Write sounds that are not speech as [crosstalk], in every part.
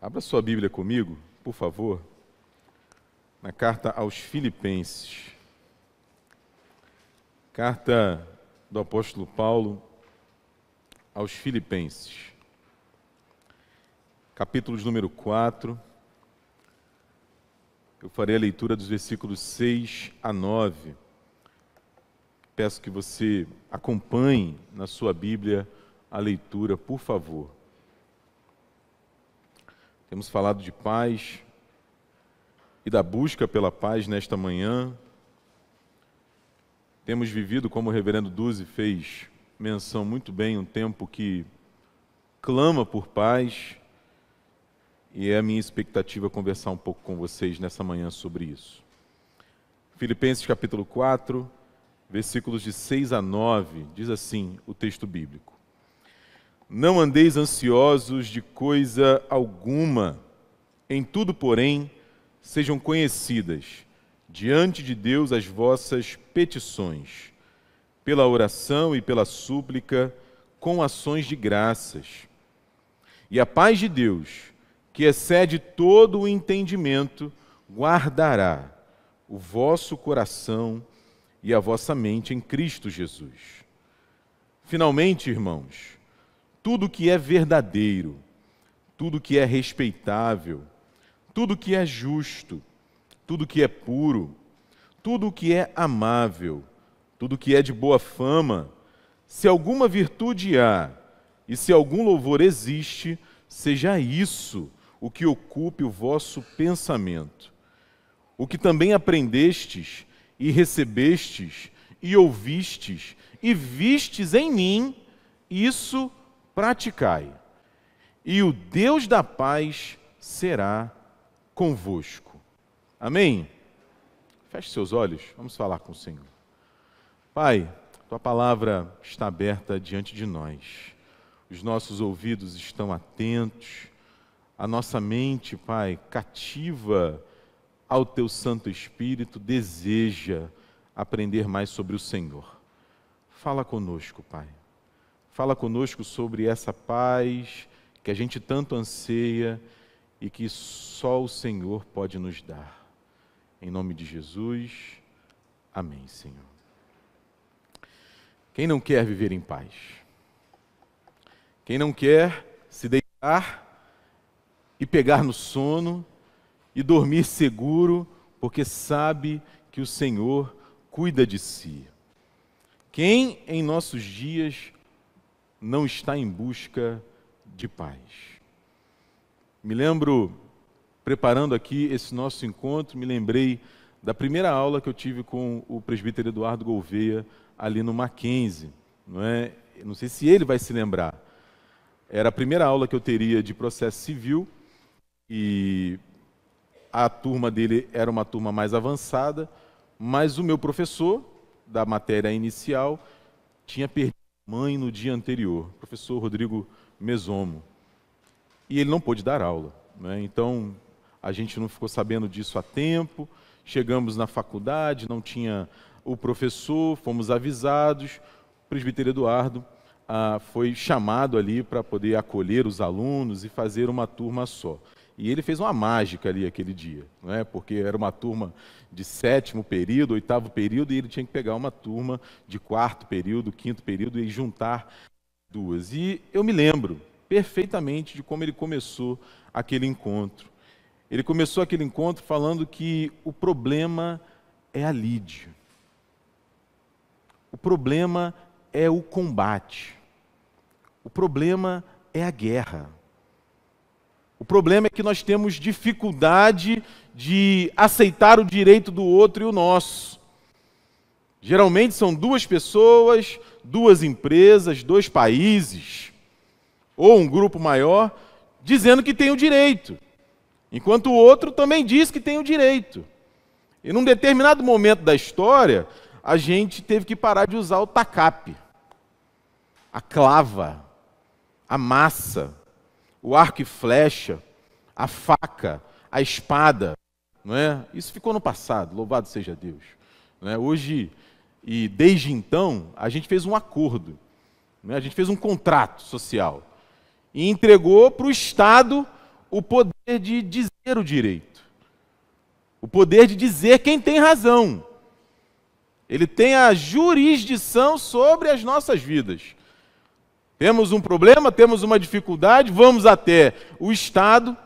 Abra sua Bíblia comigo, por favor, na carta aos Filipenses. Carta do apóstolo Paulo aos Filipenses. Capítulo de número 4. Eu farei a leitura dos versículos 6 a 9. Peço que você acompanhe na sua Bíblia a leitura, por favor. Temos falado de paz e da busca pela paz nesta manhã. Temos vivido, como o reverendo Duzi fez menção muito bem, um tempo que clama por paz. E é a minha expectativa conversar um pouco com vocês nessa manhã sobre isso. Filipenses capítulo 4, versículos de 6 a 9, diz assim o texto bíblico: não andeis ansiosos de coisa alguma, em tudo, porém, sejam conhecidas diante de Deus as vossas petições, pela oração e pela súplica, com ações de graças. E a paz de Deus, que excede todo o entendimento, guardará o vosso coração e a vossa mente em Cristo Jesus. Finalmente, irmãos, tudo que é verdadeiro, tudo que é respeitável, tudo que é justo, tudo que é puro, tudo que é amável, tudo que é de boa fama, se alguma virtude há e se algum louvor existe, seja isso o que ocupe o vosso pensamento. O que também aprendestes e recebestes e ouvistes e vistes em mim, isso praticai, e o Deus da paz será convosco. Amém? Feche seus olhos, vamos falar com o Senhor. Pai, tua palavra está aberta diante de nós, os nossos ouvidos estão atentos, a nossa mente, Pai, cativa ao teu Santo Espírito, deseja aprender mais sobre o Senhor. Fala conosco, Pai. Fala conosco sobre essa paz que a gente tanto anseia e que só o Senhor pode nos dar. Em nome de Jesus, amém, Senhor. Quem não quer viver em paz? Quem não quer se deitar e pegar no sono e dormir seguro, porque sabe que o Senhor cuida de si? Quem em nossos dias não está em busca de paz. Me lembro, preparando aqui esse nosso encontro, me lembrei da primeira aula que eu tive com o presbítero Eduardo Gouveia ali no Mackenzie. Não, é? não sei se ele vai se lembrar. Era a primeira aula que eu teria de processo civil e a turma dele era uma turma mais avançada, mas o meu professor da matéria inicial tinha perdido mãe no dia anterior, professor Rodrigo Mesomo. E ele não pôde dar aula. Né? Então, a gente não ficou sabendo disso a tempo. Chegamos na faculdade, não tinha o professor, fomos avisados. O presbítero Eduardo ah, foi chamado ali para poder acolher os alunos e fazer uma turma só. E ele fez uma mágica ali aquele dia, não é? porque era uma turma de sétimo período, oitavo período, e ele tinha que pegar uma turma de quarto período, quinto período e juntar duas. E eu me lembro perfeitamente de como ele começou aquele encontro. Ele começou aquele encontro falando que o problema é a lide. O problema é o combate. O problema é a guerra. O problema é que nós temos dificuldade de aceitar o direito do outro e o nosso. Geralmente são duas pessoas, duas empresas, dois países, ou um grupo maior, dizendo que tem o direito, enquanto o outro também diz que tem o direito. E num determinado momento da história, a gente teve que parar de usar o tacape, a clava, a massa, o arco e flecha, a faca, a espada, não é? Isso ficou no passado, louvado seja Deus. É? Hoje e desde então a gente fez um acordo, é? a gente fez um contrato social e entregou para o Estado o poder de dizer o direito, o poder de dizer quem tem razão. Ele tem a jurisdição sobre as nossas vidas. Temos um problema, temos uma dificuldade, vamos até o Estado.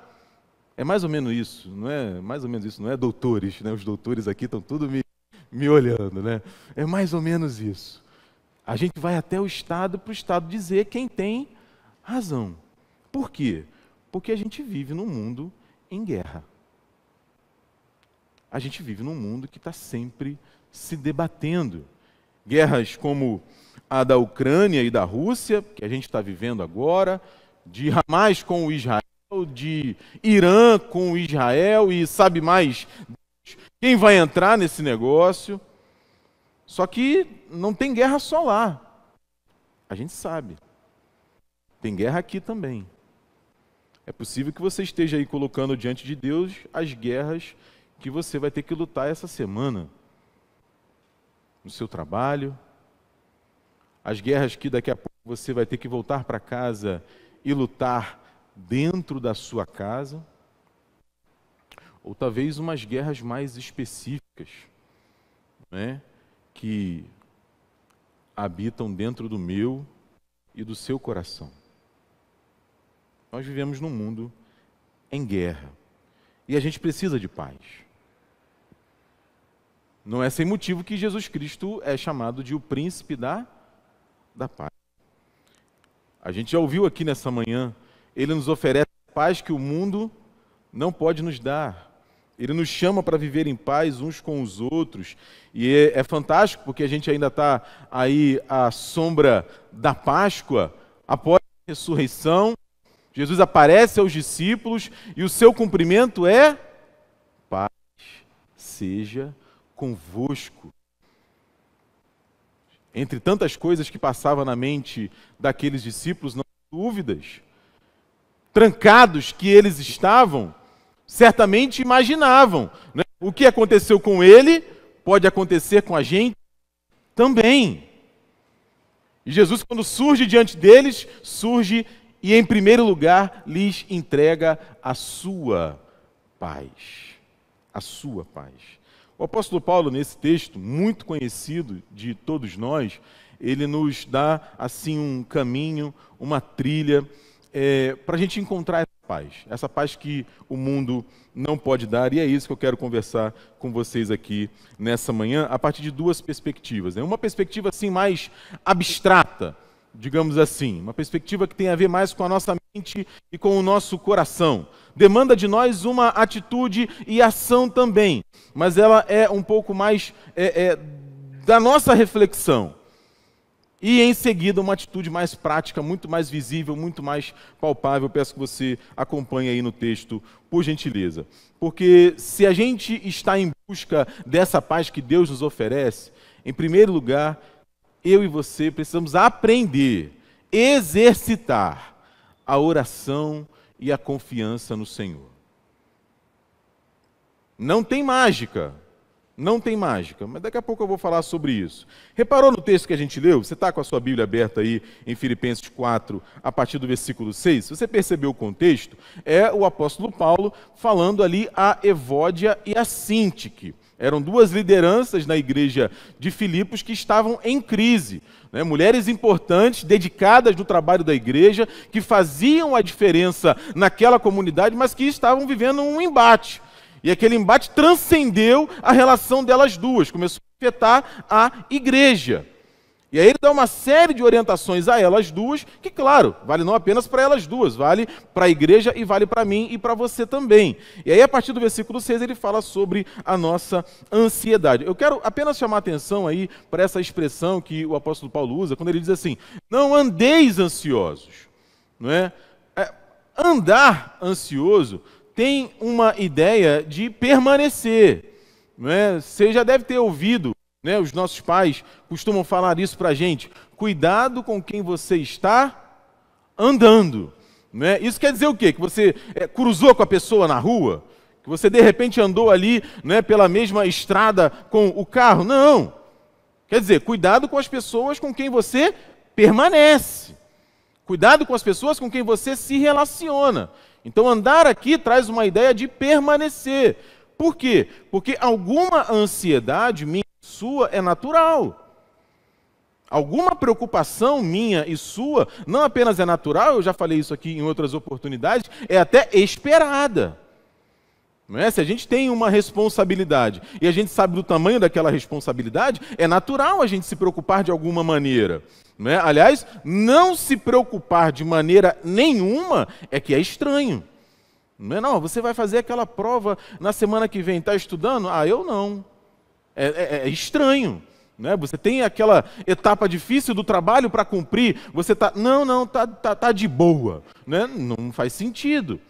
É mais ou menos isso, não é? Mais ou menos isso, não é doutores, né? Os doutores aqui estão tudo me, me olhando, né? É mais ou menos isso. A gente vai até o Estado para o Estado dizer quem tem razão. Por quê? Porque a gente vive num mundo em guerra. A gente vive num mundo que está sempre se debatendo. Guerras como a da Ucrânia e da Rússia, que a gente está vivendo agora, de Hamas com o Israel, de Irã com o Israel e sabe mais quem vai entrar nesse negócio. Só que não tem guerra só lá. A gente sabe. Tem guerra aqui também. É possível que você esteja aí colocando diante de Deus as guerras que você vai ter que lutar essa semana. No seu trabalho, as guerras que daqui a pouco você vai ter que voltar para casa e lutar dentro da sua casa, ou talvez umas guerras mais específicas, né, que habitam dentro do meu e do seu coração. Nós vivemos num mundo em guerra e a gente precisa de paz. Não é sem motivo que Jesus Cristo é chamado de o príncipe da paz da paz. A gente já ouviu aqui nessa manhã, ele nos oferece a paz que o mundo não pode nos dar. Ele nos chama para viver em paz uns com os outros. E é, é fantástico porque a gente ainda está aí à sombra da Páscoa, após a ressurreição. Jesus aparece aos discípulos e o seu cumprimento é: Paz seja convosco. Entre tantas coisas que passava na mente daqueles discípulos, não há dúvidas. Trancados que eles estavam, certamente imaginavam. Né? O que aconteceu com ele pode acontecer com a gente também. E Jesus, quando surge diante deles, surge e, em primeiro lugar, lhes entrega a sua paz. A sua paz. O apóstolo Paulo, nesse texto muito conhecido de todos nós, ele nos dá assim um caminho, uma trilha, é, para a gente encontrar essa paz, essa paz que o mundo não pode dar, e é isso que eu quero conversar com vocês aqui nessa manhã, a partir de duas perspectivas. Né? Uma perspectiva assim mais abstrata, digamos assim, uma perspectiva que tem a ver mais com a nossa mente e com o nosso coração. Demanda de nós uma atitude e ação também, mas ela é um pouco mais é, é, da nossa reflexão. E em seguida, uma atitude mais prática, muito mais visível, muito mais palpável. Peço que você acompanhe aí no texto, por gentileza. Porque se a gente está em busca dessa paz que Deus nos oferece, em primeiro lugar, eu e você precisamos aprender, exercitar a oração e a confiança no Senhor. Não tem mágica. Não tem mágica, mas daqui a pouco eu vou falar sobre isso. Reparou no texto que a gente leu? Você está com a sua Bíblia aberta aí em Filipenses 4, a partir do versículo 6? Você percebeu o contexto? É o apóstolo Paulo falando ali a Evódia e a Sintique. Eram duas lideranças na igreja de Filipos que estavam em crise. Né? Mulheres importantes, dedicadas no trabalho da igreja, que faziam a diferença naquela comunidade, mas que estavam vivendo um embate. E aquele embate transcendeu a relação delas duas, começou a afetar a igreja. E aí ele dá uma série de orientações a elas duas, que, claro, vale não apenas para elas duas, vale para a igreja e vale para mim e para você também. E aí, a partir do versículo 6, ele fala sobre a nossa ansiedade. Eu quero apenas chamar a atenção aí para essa expressão que o apóstolo Paulo usa, quando ele diz assim: não andeis ansiosos. Não é? é andar ansioso tem uma ideia de permanecer. É? Você já deve ter ouvido né? Os nossos pais costumam falar isso para a gente. Cuidado com quem você está andando. Né? Isso quer dizer o quê? Que você é, cruzou com a pessoa na rua? Que você de repente andou ali né, pela mesma estrada com o carro? Não. Quer dizer, cuidado com as pessoas com quem você permanece. Cuidado com as pessoas com quem você se relaciona. Então, andar aqui traz uma ideia de permanecer. Por quê? Porque alguma ansiedade me sua é natural. Alguma preocupação minha e sua não apenas é natural, eu já falei isso aqui em outras oportunidades, é até esperada. Não é? Se a gente tem uma responsabilidade e a gente sabe do tamanho daquela responsabilidade, é natural a gente se preocupar de alguma maneira. Não é? Aliás, não se preocupar de maneira nenhuma é que é estranho. Não, é? não, você vai fazer aquela prova na semana que vem, está estudando? Ah, eu não. É, é, é estranho. Né? Você tem aquela etapa difícil do trabalho para cumprir, você tá não, não, tá, tá, tá de boa. Né? Não faz sentido.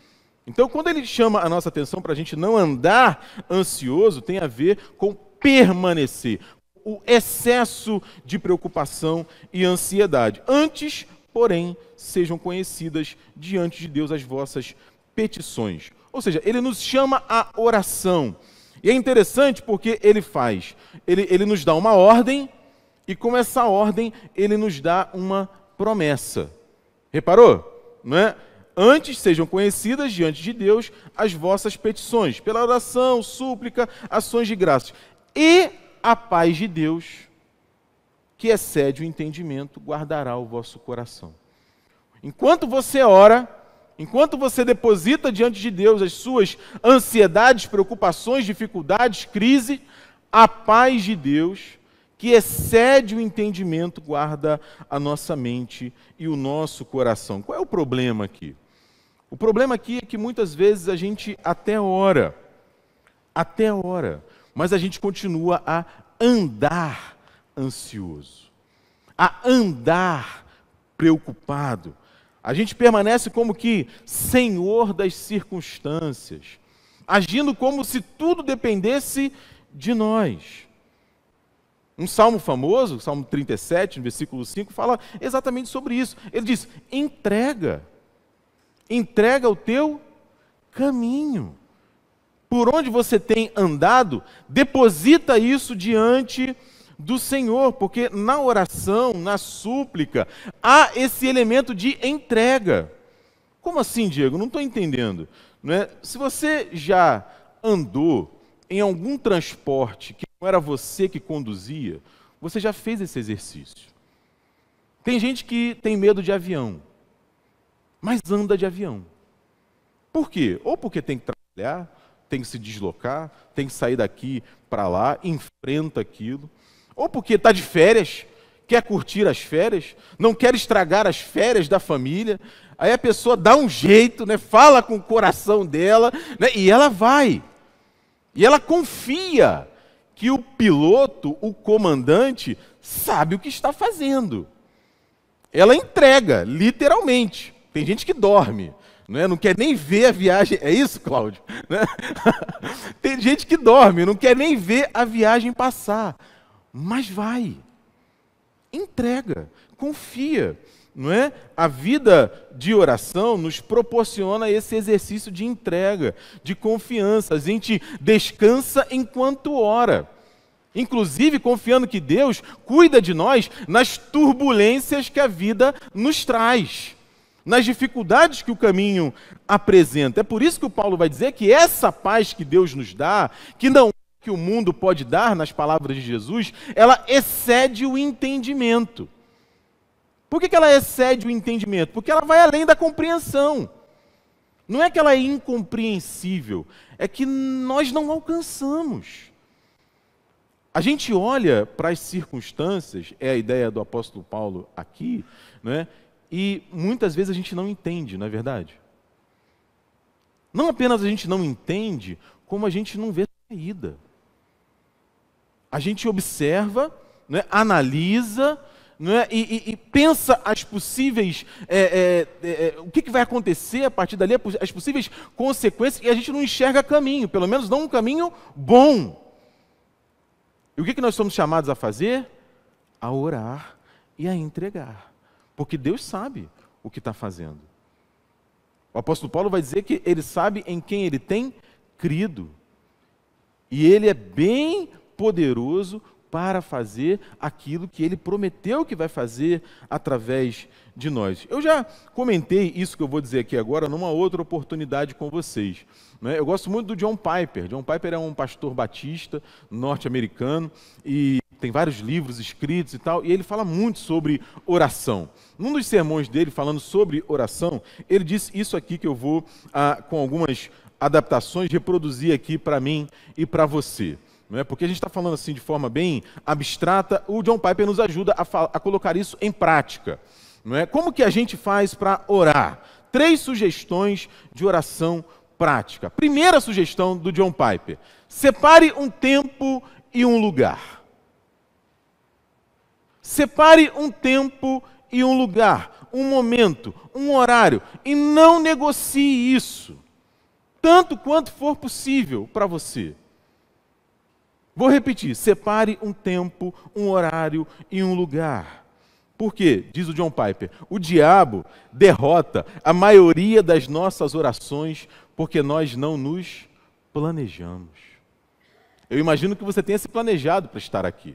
Então, quando ele chama a nossa atenção para a gente não andar ansioso, tem a ver com permanecer, o excesso de preocupação e ansiedade. Antes, porém, sejam conhecidas diante de Deus as vossas petições. Ou seja, ele nos chama à oração. E é interessante porque ele faz, ele, ele nos dá uma ordem, e com essa ordem ele nos dá uma promessa. Reparou? Não é? Antes sejam conhecidas diante de Deus as vossas petições, pela oração, súplica, ações de graças. E a paz de Deus, que excede o entendimento, guardará o vosso coração. Enquanto você ora, Enquanto você deposita diante de Deus as suas ansiedades, preocupações, dificuldades, crise, a paz de Deus, que excede o entendimento, guarda a nossa mente e o nosso coração. Qual é o problema aqui? O problema aqui é que muitas vezes a gente até ora, até ora, mas a gente continua a andar ansioso, a andar preocupado a gente permanece como que senhor das circunstâncias, agindo como se tudo dependesse de nós. Um salmo famoso, Salmo 37, no versículo 5, fala exatamente sobre isso. Ele diz: entrega, entrega o teu caminho. Por onde você tem andado, deposita isso diante de do Senhor, porque na oração, na súplica, há esse elemento de entrega. Como assim, Diego? Não estou entendendo. Não é? Se você já andou em algum transporte que não era você que conduzia, você já fez esse exercício. Tem gente que tem medo de avião, mas anda de avião. Por quê? Ou porque tem que trabalhar, tem que se deslocar, tem que sair daqui para lá, enfrenta aquilo. Ou porque está de férias, quer curtir as férias, não quer estragar as férias da família. Aí a pessoa dá um jeito, né? fala com o coração dela, né? e ela vai. E ela confia que o piloto, o comandante, sabe o que está fazendo. Ela entrega, literalmente. Tem gente que dorme, né? não quer nem ver a viagem. É isso, Cláudio? [laughs] Né? Tem gente que dorme, não quer nem ver a viagem passar mas vai. Entrega, confia, não é? A vida de oração nos proporciona esse exercício de entrega, de confiança. A gente descansa enquanto ora. Inclusive confiando que Deus cuida de nós nas turbulências que a vida nos traz, nas dificuldades que o caminho apresenta. É por isso que o Paulo vai dizer que essa paz que Deus nos dá, que não que o mundo pode dar nas palavras de Jesus, ela excede o entendimento. Por que, que ela excede o entendimento? Porque ela vai além da compreensão. Não é que ela é incompreensível, é que nós não alcançamos. A gente olha para as circunstâncias, é a ideia do apóstolo Paulo aqui, né? e muitas vezes a gente não entende, não é verdade? Não apenas a gente não entende, como a gente não vê saída. A gente observa, né, analisa né, e, e, e, pensa as possíveis. É, é, é, é o que, que, vai acontecer a partir dali, as possíveis consequências, e a gente não enxerga caminho, pelo menos não um caminho bom. E o que, que nós somos chamados a fazer? A orar e a entregar. Porque Deus sabe o que está fazendo. O apóstolo Paulo vai dizer que ele sabe em quem ele tem crido. E ele é bem poderoso para fazer aquilo que ele prometeu que vai fazer através de nós. Eu já comentei isso que eu vou dizer aqui agora numa outra oportunidade com vocês. Né? Eu gosto muito do John Piper. John Piper é um pastor batista norte-americano e tem vários livros escritos e tal, e ele fala muito sobre oração. Num dos sermões dele, falando sobre oração, ele disse isso aqui que eu vou, ah, com algumas adaptações, reproduzir aqui para mim e para você. Não é? Porque a gente está falando assim de forma bem abstrata, o John Piper nos ajuda a, a colocar isso em prática. Não é? Como que a gente faz para orar? Três sugestões de oração prática. Primeira sugestão do John Piper: separe um tempo e um lugar. Separe um tempo e um lugar, um momento, um horário, e não negocie isso, tanto quanto for possível para você. Vou repetir: separe um tempo, um horário e um lugar. Por quê? Diz o John Piper: o diabo derrota a maioria das nossas orações porque nós não nos planejamos. Eu imagino que você tenha se planejado para estar aqui.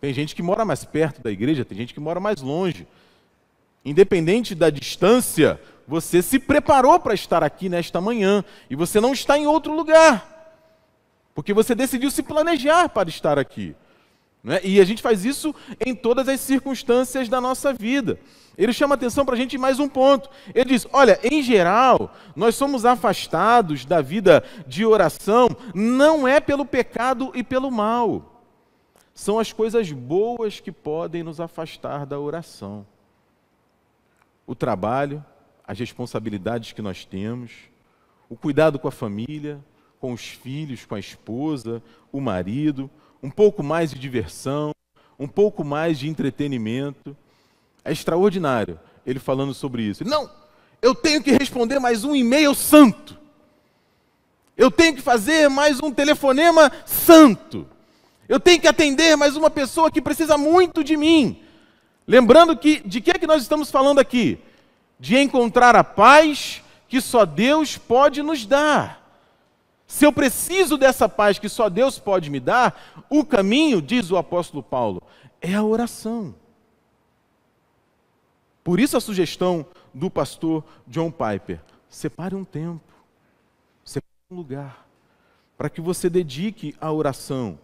Tem gente que mora mais perto da igreja, tem gente que mora mais longe. Independente da distância, você se preparou para estar aqui nesta manhã e você não está em outro lugar. Porque você decidiu se planejar para estar aqui. Né? E a gente faz isso em todas as circunstâncias da nossa vida. Ele chama atenção para a gente em mais um ponto. Ele diz: olha, em geral, nós somos afastados da vida de oração, não é pelo pecado e pelo mal. São as coisas boas que podem nos afastar da oração. O trabalho, as responsabilidades que nós temos, o cuidado com a família, com os filhos, com a esposa, o marido, um pouco mais de diversão, um pouco mais de entretenimento. É extraordinário ele falando sobre isso. Não, eu tenho que responder mais um e-mail santo. Eu tenho que fazer mais um telefonema santo. Eu tenho que atender mais uma pessoa que precisa muito de mim. Lembrando que de que é que nós estamos falando aqui? De encontrar a paz que só Deus pode nos dar. Se eu preciso dessa paz que só Deus pode me dar, o caminho, diz o apóstolo Paulo, é a oração. Por isso a sugestão do pastor John Piper: separe um tempo, separe um lugar, para que você dedique a oração.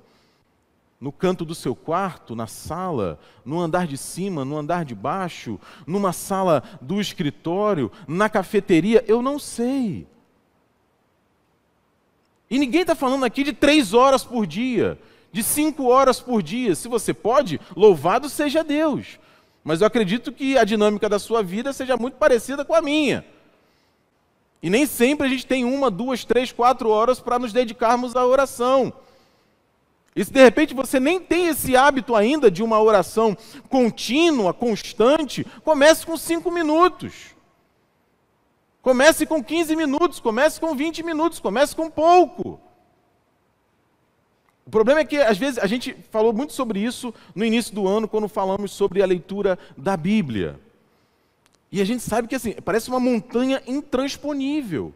No canto do seu quarto, na sala, no andar de cima, no andar de baixo, numa sala do escritório, na cafeteria, eu não sei e ninguém está falando aqui de três horas por dia, de cinco horas por dia. Se você pode, louvado seja Deus. Mas eu acredito que a dinâmica da sua vida seja muito parecida com a minha. E nem sempre a gente tem uma, duas, três, quatro horas para nos dedicarmos à oração. E se de repente você nem tem esse hábito ainda de uma oração contínua, constante, comece com cinco minutos. Comece com 15 minutos, comece com 20 minutos, comece com pouco. O problema é que, às vezes, a gente falou muito sobre isso no início do ano, quando falamos sobre a leitura da Bíblia. E a gente sabe que, assim, parece uma montanha intransponível.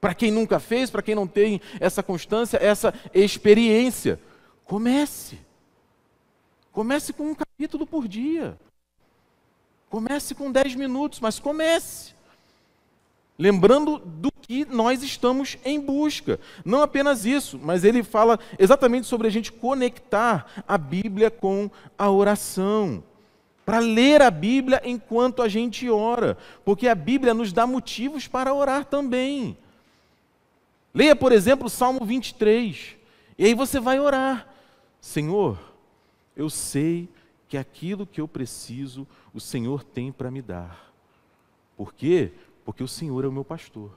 Para quem nunca fez, para quem não tem essa constância, essa experiência, comece. Comece com um capítulo por dia. Comece com 10 minutos, mas comece. Lembrando do que nós estamos em busca. Não apenas isso, mas ele fala exatamente sobre a gente conectar a Bíblia com a oração. Para ler a Bíblia enquanto a gente ora, porque a Bíblia nos dá motivos para orar também. Leia, por exemplo, o Salmo 23, e aí você vai orar: Senhor, eu sei que aquilo que eu preciso o Senhor tem para me dar. Por quê? Porque o Senhor é o meu pastor.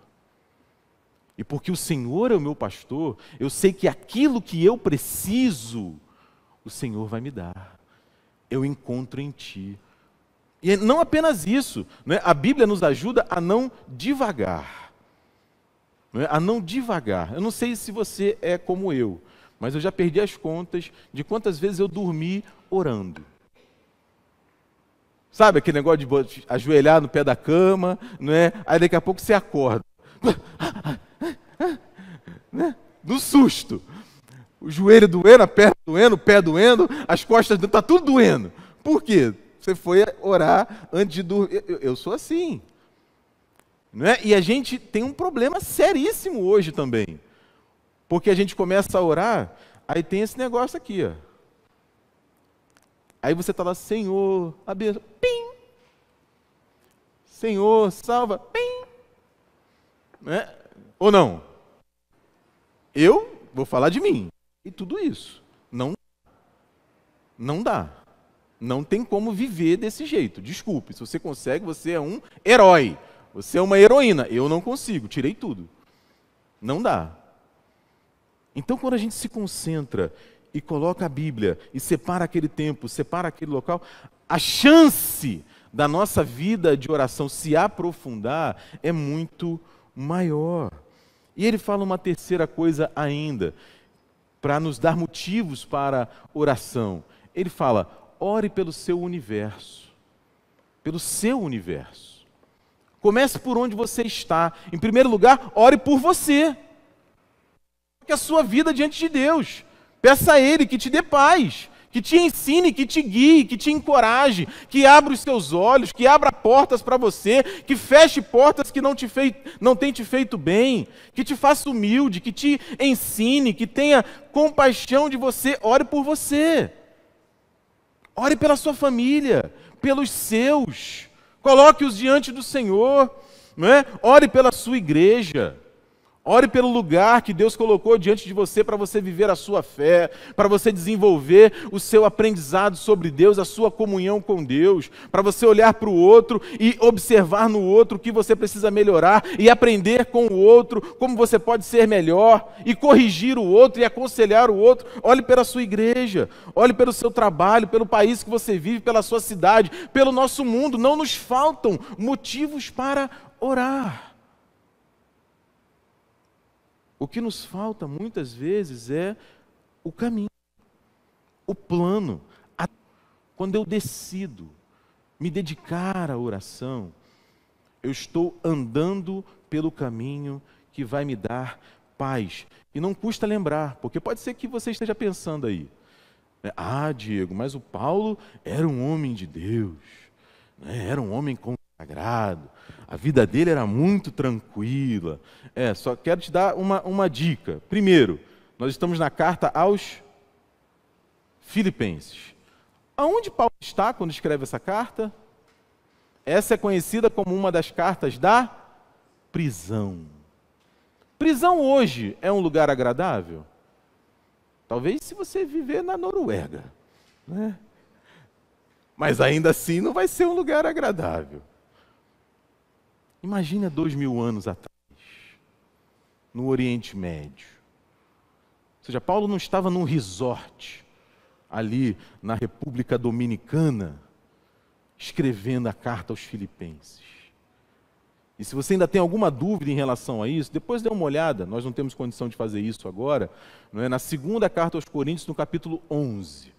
E porque o Senhor é o meu pastor, eu sei que aquilo que eu preciso, o Senhor vai me dar. Eu encontro em Ti. E é não apenas isso, é? a Bíblia nos ajuda a não divagar. É? A não divagar. Eu não sei se você é como eu, mas eu já perdi as contas de quantas vezes eu dormi orando. Sabe aquele negócio de ajoelhar no pé da cama, não é? Aí daqui a pouco você acorda. Né? No susto. O joelho doendo, a perna doendo, o pé doendo, as costas doendo, tá tudo doendo. Por quê? Você foi orar antes de dormir. Eu, eu sou assim. Não é? E a gente tem um problema seríssimo hoje também. Porque a gente começa a orar, aí tem esse negócio aqui, ó. Aí você está lá, Senhor, abençoa. Senhor, salva. Pim! Né? Ou não? Eu vou falar de mim. E tudo isso. Não Não dá. Não tem como viver desse jeito. Desculpe, se você consegue, você é um herói. Você é uma heroína. Eu não consigo, tirei tudo. Não dá. Então, quando a gente se concentra e coloca a Bíblia e separa aquele tempo, separa aquele local, a chance da nossa vida de oração se aprofundar é muito maior. E ele fala uma terceira coisa ainda, para nos dar motivos para oração. Ele fala: ore pelo seu universo. Pelo seu universo. Comece por onde você está. Em primeiro lugar, ore por você. Coloque a sua vida diante de Deus. Peça a Ele que te dê paz que te ensine, que te guie, que te encoraje, que abra os seus olhos, que abra portas para você, que feche portas que não, te fei, não tem te feito bem, que te faça humilde, que te ensine, que tenha compaixão de você, ore por você, ore pela sua família, pelos seus, coloque-os diante do Senhor, não é? ore pela sua igreja. Ore pelo lugar que Deus colocou diante de você para você viver a sua fé, para você desenvolver o seu aprendizado sobre Deus, a sua comunhão com Deus, para você olhar para o outro e observar no outro o que você precisa melhorar e aprender com o outro como você pode ser melhor e corrigir o outro e aconselhar o outro. Olhe pela sua igreja, olhe pelo seu trabalho, pelo país que você vive, pela sua cidade, pelo nosso mundo. Não nos faltam motivos para orar. O que nos falta muitas vezes é o caminho, o plano. Quando eu decido me dedicar à oração, eu estou andando pelo caminho que vai me dar paz. E não custa lembrar, porque pode ser que você esteja pensando aí. Ah, Diego, mas o Paulo era um homem de Deus, né? era um homem com sagrado. A vida dele era muito tranquila. É, só quero te dar uma, uma dica. Primeiro, nós estamos na carta aos Filipenses. Aonde Paulo está quando escreve essa carta? Essa é conhecida como uma das cartas da prisão. Prisão hoje é um lugar agradável? Talvez se você viver na Noruega, né? Mas ainda assim não vai ser um lugar agradável. Imagina dois mil anos atrás, no Oriente Médio. Ou seja, Paulo não estava num resort ali na República Dominicana, escrevendo a carta aos Filipenses. E se você ainda tem alguma dúvida em relação a isso, depois dê uma olhada, nós não temos condição de fazer isso agora, não é? na segunda carta aos Coríntios, no capítulo 11.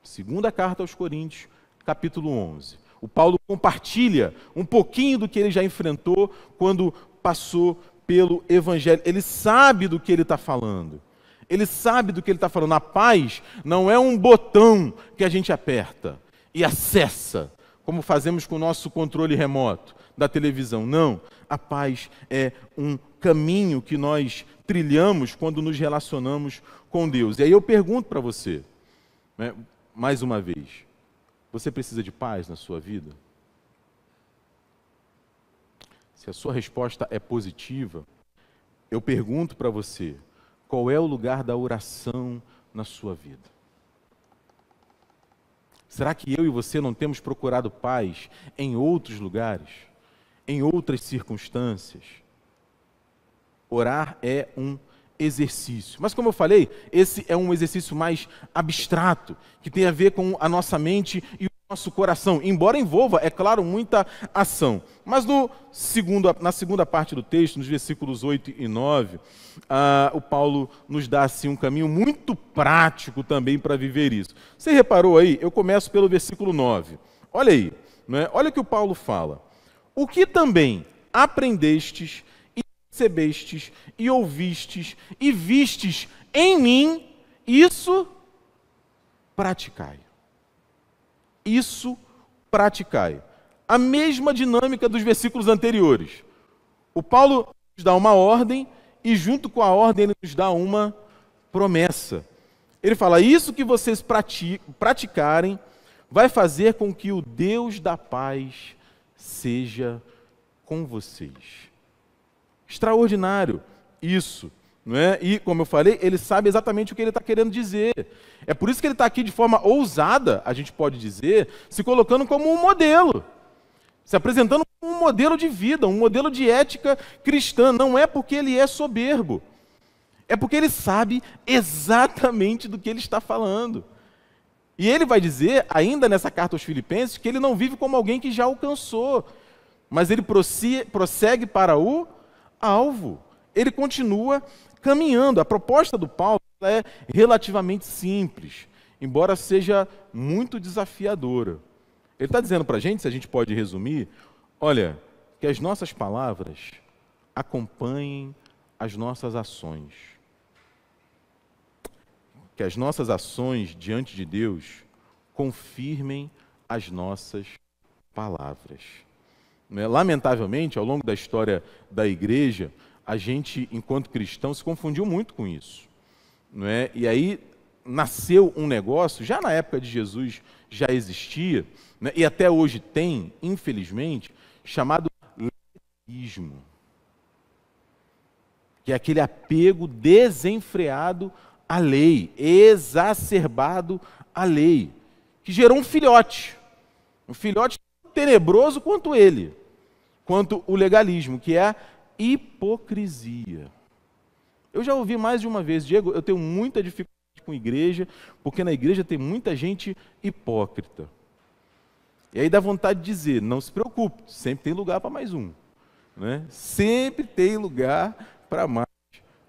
Segunda carta aos Coríntios, capítulo 11. O Paulo compartilha um pouquinho do que ele já enfrentou quando passou pelo Evangelho. Ele sabe do que ele está falando. Ele sabe do que ele está falando. A paz não é um botão que a gente aperta e acessa, como fazemos com o nosso controle remoto da televisão. Não. A paz é um caminho que nós trilhamos quando nos relacionamos com Deus. E aí eu pergunto para você, né, mais uma vez. Você precisa de paz na sua vida? Se a sua resposta é positiva, eu pergunto para você: qual é o lugar da oração na sua vida? Será que eu e você não temos procurado paz em outros lugares, em outras circunstâncias? Orar é um exercício. Mas, como eu falei, esse é um exercício mais abstrato, que tem a ver com a nossa mente e o nosso coração, embora envolva, é claro, muita ação. Mas no segundo, na segunda parte do texto, nos versículos 8 e 9, ah, o Paulo nos dá assim um caminho muito prático também para viver isso. Você reparou aí? Eu começo pelo versículo 9. Olha aí, né? olha o que o Paulo fala. O que também aprendestes recebestes e ouvistes e vistes em mim, isso praticai. Isso praticai. A mesma dinâmica dos versículos anteriores. O Paulo nos dá uma ordem e, junto com a ordem, ele nos dá uma promessa. Ele fala: Isso que vocês praticarem vai fazer com que o Deus da paz seja com vocês. Extraordinário isso. Não é? E, como eu falei, ele sabe exatamente o que ele está querendo dizer. É por isso que ele está aqui de forma ousada, a gente pode dizer, se colocando como um modelo se apresentando como um modelo de vida, um modelo de ética cristã. Não é porque ele é soberbo, é porque ele sabe exatamente do que ele está falando. E ele vai dizer, ainda nessa carta aos Filipenses, que ele não vive como alguém que já alcançou, mas ele prossegue para o alvo. Ele continua caminhando. A proposta do Paulo é relativamente simples, embora seja muito desafiadora. Ele está dizendo para a gente, se a gente pode resumir, olha, que as nossas palavras acompanhem as nossas ações. Que as nossas ações diante de Deus confirmem as nossas palavras. Né? Lamentavelmente, ao longo da história da igreja, a gente, enquanto cristão, se confundiu muito com isso. Não é? E aí nasceu um negócio, já na época de Jesus já existia, né? e até hoje tem, infelizmente, chamado legalismo. Que é aquele apego desenfreado à lei, exacerbado à lei, que gerou um filhote. Um filhote tenebroso quanto ele quanto o legalismo, que é a hipocrisia. Eu já ouvi mais de uma vez, Diego, eu tenho muita dificuldade com igreja, porque na igreja tem muita gente hipócrita. E aí dá vontade de dizer, não se preocupe, sempre tem lugar para mais um. Né? Sempre tem lugar para mais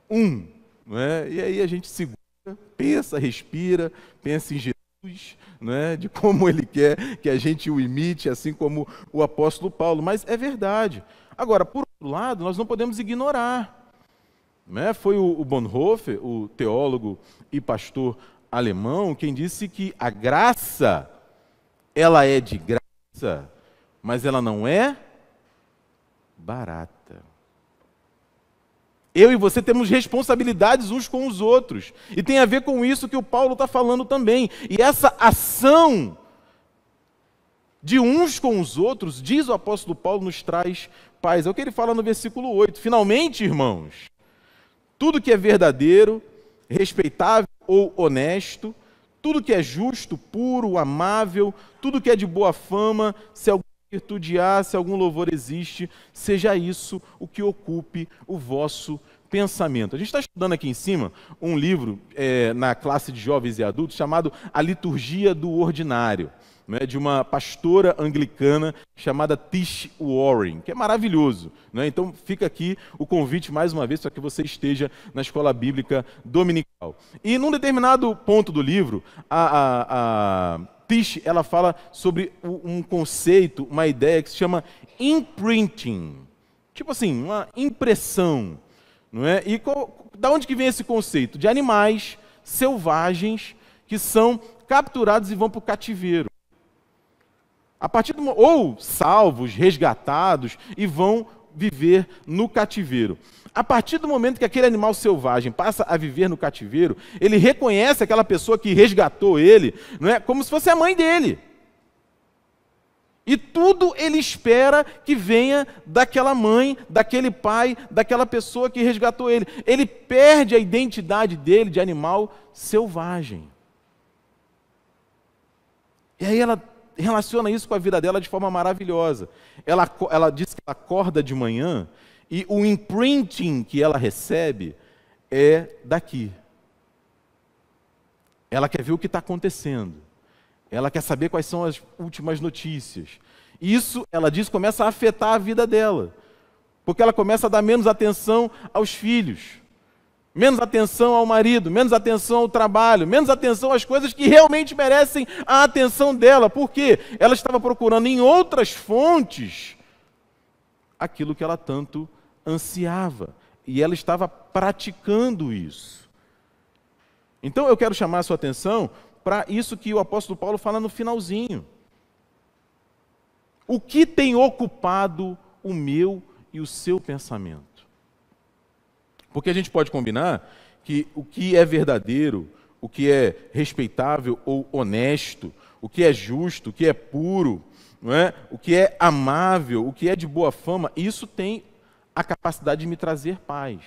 um. Né? E aí a gente segura, pensa, respira, pensa em Jesus né, de como ele quer que a gente o imite, assim como o apóstolo Paulo, mas é verdade. Agora, por outro lado, nós não podemos ignorar. Né? Foi o Bonhoeffer, o teólogo e pastor alemão, quem disse que a graça, ela é de graça, mas ela não é barata. Eu e você temos responsabilidades uns com os outros. E tem a ver com isso que o Paulo está falando também. E essa ação de uns com os outros, diz o apóstolo Paulo, nos traz paz. É o que ele fala no versículo 8. Finalmente, irmãos, tudo que é verdadeiro, respeitável ou honesto, tudo que é justo, puro, amável, tudo que é de boa fama, se alguém virtudear, se algum louvor existe, seja isso o que ocupe o vosso pensamento. A gente está estudando aqui em cima um livro é, na classe de jovens e adultos chamado A Liturgia do Ordinário, né, de uma pastora anglicana chamada Tish Warren, que é maravilhoso. Né? Então fica aqui o convite mais uma vez para que você esteja na escola bíblica dominical. E num determinado ponto do livro, a, a, a Tish ela fala sobre um conceito, uma ideia que se chama imprinting, tipo assim, uma impressão, não é? E qual, da onde que vem esse conceito? De animais selvagens que são capturados e vão para o cativeiro. A partir do, ou salvos, resgatados e vão viver no cativeiro. A partir do momento que aquele animal selvagem passa a viver no cativeiro, ele reconhece aquela pessoa que resgatou ele, não é? Como se fosse a mãe dele. E tudo ele espera que venha daquela mãe, daquele pai, daquela pessoa que resgatou ele. Ele perde a identidade dele de animal selvagem. E aí ela relaciona isso com a vida dela de forma maravilhosa. Ela, ela diz que ela acorda de manhã e o imprinting que ela recebe é daqui. Ela quer ver o que está acontecendo. Ela quer saber quais são as últimas notícias. Isso, ela diz, começa a afetar a vida dela. Porque ela começa a dar menos atenção aos filhos menos atenção ao marido, menos atenção ao trabalho, menos atenção às coisas que realmente merecem a atenção dela, porque ela estava procurando em outras fontes aquilo que ela tanto ansiava, e ela estava praticando isso. Então eu quero chamar a sua atenção para isso que o apóstolo Paulo fala no finalzinho. O que tem ocupado o meu e o seu pensamento? Porque a gente pode combinar que o que é verdadeiro, o que é respeitável ou honesto, o que é justo, o que é puro, não é? o que é amável, o que é de boa fama, isso tem a capacidade de me trazer paz.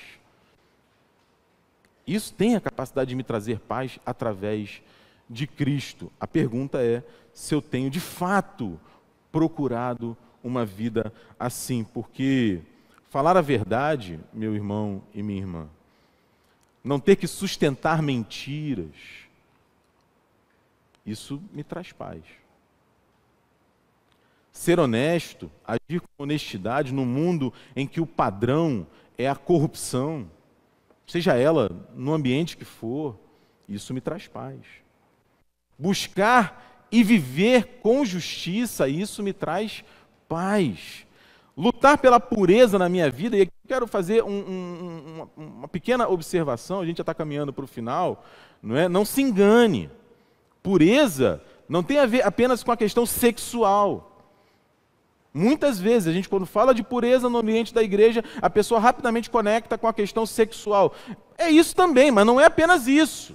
Isso tem a capacidade de me trazer paz através de Cristo. A pergunta é se eu tenho de fato procurado uma vida assim, porque Falar a verdade, meu irmão e minha irmã. Não ter que sustentar mentiras. Isso me traz paz. Ser honesto, agir com honestidade no mundo em que o padrão é a corrupção, seja ela no ambiente que for, isso me traz paz. Buscar e viver com justiça, isso me traz paz lutar pela pureza na minha vida, e aqui eu quero fazer um, um, uma, uma, pequena observação, a gente já está caminhando para o final, não, é? não se engane. Pureza não tem a ver apenas com a questão sexual. Muitas vezes a gente, quando fala de pureza no ambiente da igreja, a pessoa rapidamente conecta com a questão sexual. É isso também, mas não é apenas isso.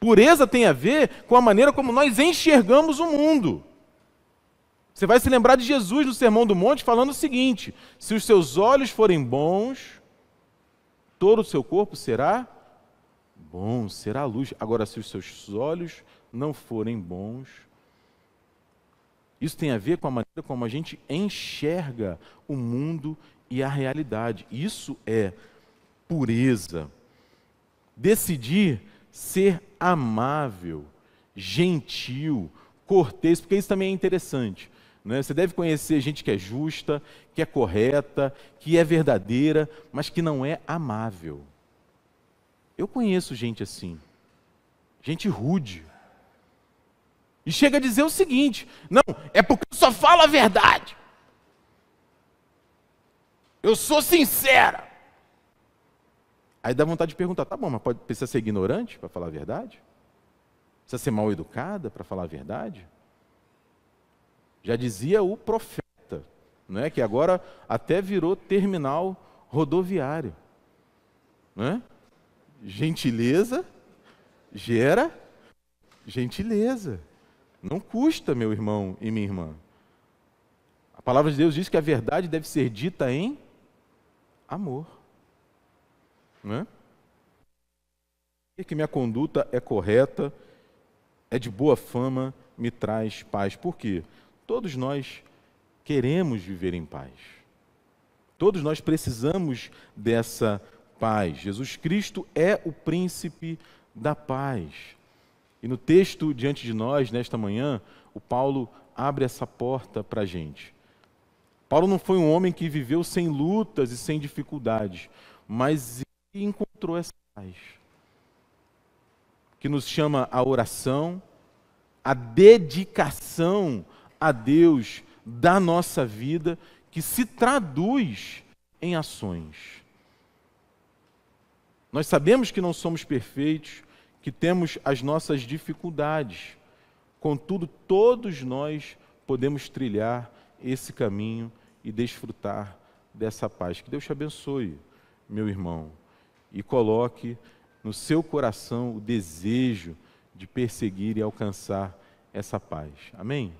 Pureza tem a ver com a maneira como nós enxergamos o mundo. Você vai se lembrar de Jesus no Sermão do Monte falando o seguinte: se os seus olhos forem bons, todo o seu corpo será bom, será luz. Agora, se os seus olhos não forem bons, isso tem a ver com a maneira como a gente enxerga o mundo e a realidade. Isso é pureza. Decidir ser amável, gentil, cortês, porque isso também é interessante. Né? Você deve conhecer gente que é justa, que é correta, que é verdadeira, mas que não é amável. Eu conheço gente assim, gente rude. E chega a dizer o seguinte: não, é porque eu só falo a verdade. Eu sou sincera. Aí dá vontade de perguntar: tá bom, mas pode, precisa ser ignorante para falar a verdade? Precisa ser mal educada para falar a verdade? Já dizia o profeta, é, que agora até virou terminal rodoviário. Né? Gentileza gera gentileza. Não custa, meu irmão e minha irmã. A palavra de Deus diz que a verdade deve ser dita em amor. Né? E que minha conduta é correta, é de boa fama, me traz paz. Por quê? Todos nós queremos viver em paz. Todos nós precisamos dessa paz. Jesus Cristo é o príncipe da paz. E no texto diante de nós, nesta manhã, o Paulo abre essa porta para a gente. Paulo não foi um homem que viveu sem lutas e sem dificuldades, mas encontrou essa paz que nos chama a oração, a dedicação a Deus da nossa vida que se traduz em ações. Nós sabemos que não somos perfeitos, que temos as nossas dificuldades, contudo, todos nós podemos trilhar esse caminho e desfrutar dessa paz. Que Deus te abençoe, meu irmão, e coloque no seu coração o desejo de perseguir e alcançar essa paz. Amém?